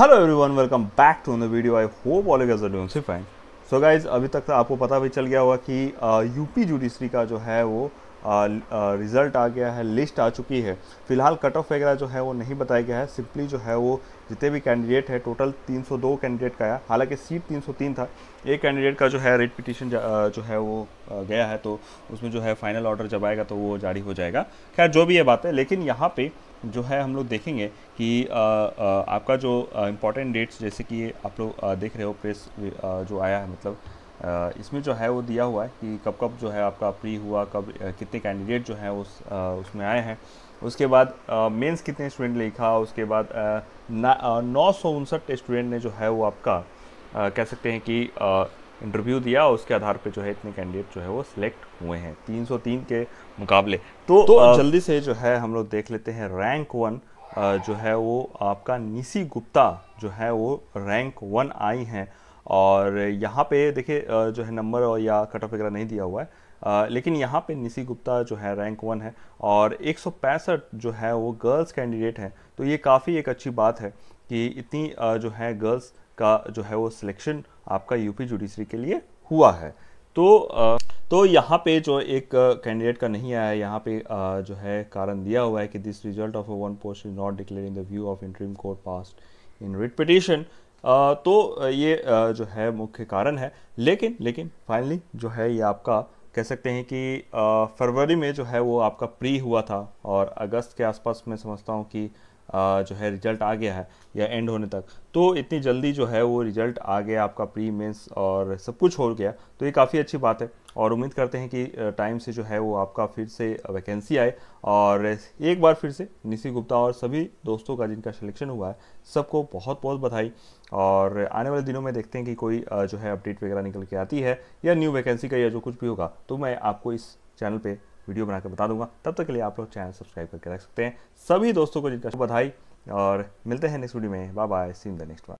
hello everyone welcome back to दीडियो video I hope all guys are doing fine so guys अभी तक तो आपको पता भी चल गया होगा कि यूपी जुडिशरी का जो है वो रिज़ल्ट आ गया है लिस्ट आ चुकी है फिलहाल कट ऑफ वगैरह जो है वो नहीं बताया गया है सिंपली जो है वो जितने भी कैंडिडेट है टोटल 302 कैंडिडेट का आया हालांकि सीट 303 था एक कैंडिडेट का जो है रेट पिटिशन जो है वो गया है तो उसमें जो है फाइनल ऑर्डर जब आएगा तो वो जारी हो जाएगा खैर जो भी ये बात है लेकिन यहाँ पर जो है हम लोग देखेंगे कि आ, आ, आपका जो इम्पोर्टेंट डेट्स जैसे कि आप लोग देख रहे हो प्रेस जो आया है मतलब आ, इसमें जो है वो दिया हुआ है कि कब कब जो है आपका प्री हुआ कब कितने कैंडिडेट जो हैं उस उसमें आए हैं उसके बाद मेंस कितने स्टूडेंट लिखा उसके बाद नौ सौ उनसठ स्टूडेंट ने जो है वो आपका कह सकते हैं कि इंटरव्यू दिया उसके आधार पे जो है इतने कैंडिडेट जो है वो सिलेक्ट हुए हैं 303 के मुकाबले तो, तो आ, जल्दी से जो है हम लोग देख लेते हैं रैंक वन आ, जो है वो आपका निसी गुप्ता जो है वो रैंक वन आई हैं और यहाँ पे देखिए जो है नंबर और या कट ऑफ वगैरह नहीं दिया हुआ है आ, लेकिन यहाँ पे निसी गुप्ता जो है रैंक वन है और एक जो है वो गर्ल्स कैंडिडेट हैं तो ये काफ़ी एक अच्छी बात है कि इतनी जो है गर्ल्स का जो है वो सिलेक्शन आपका यूपी जुडिशरी के लिए हुआ है तो तो यहाँ पे जो एक कैंडिडेट का नहीं आया है यहाँ पे जो है कारण दिया हुआ है कि this result of one post is not declare in the view of interim court pass in writ petition तो ये जो है मुख्य कारण है लेकिन लेकिन फाइनली जो है ये आपका कह सकते हैं कि फरवरी में जो है वो आपका प्री हुआ था और अगस्त के आसपास मैं समझता हूँ कि जो है रिजल्ट आ गया है या एंड होने तक तो इतनी जल्दी जो है वो रिजल्ट आ गया आपका प्री मेंस और सब कुछ हो गया तो ये काफ़ी अच्छी बात है और उम्मीद करते हैं कि टाइम से जो है वो आपका फिर से वैकेंसी आए और एक बार फिर से निशी गुप्ता और सभी दोस्तों का जिनका सिलेक्शन हुआ है सबको बहुत बहुत बधाई और आने वाले दिनों में देखते हैं कि कोई जो है अपडेट वगैरह निकल के आती है या न्यू वैकेंसी का या जो कुछ भी होगा तो मैं आपको इस चैनल पर वीडियो बनाकर बता दूंगा तब तक के लिए आप लोग चैनल सब्सक्राइब करके रख सकते हैं सभी दोस्तों को जिनका बधाई और मिलते हैं नेक्स्ट वीडियो में bye bye seen the next one